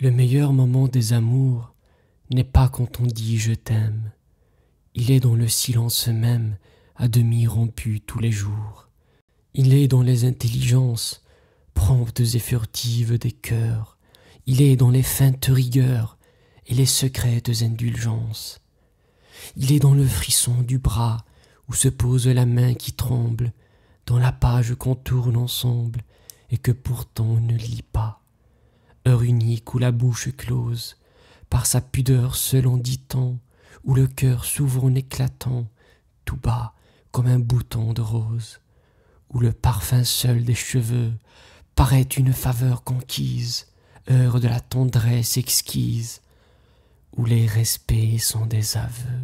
Le meilleur moment des amours n'est pas quand on dit je t'aime, il est dans le silence même à demi rompu tous les jours, il est dans les intelligences promptes et furtives des cœurs, il est dans les feintes rigueurs et les secrètes indulgences, il est dans le frisson du bras où se pose la main qui tremble, dans la page qu'on tourne ensemble et que pourtant on ne lit pas heure unique où la bouche close, par sa pudeur selon on dit tant, où le cœur s'ouvre en éclatant, tout bas comme un bouton de rose, où le parfum seul des cheveux paraît une faveur conquise, heure de la tendresse exquise, où les respects sont des aveux.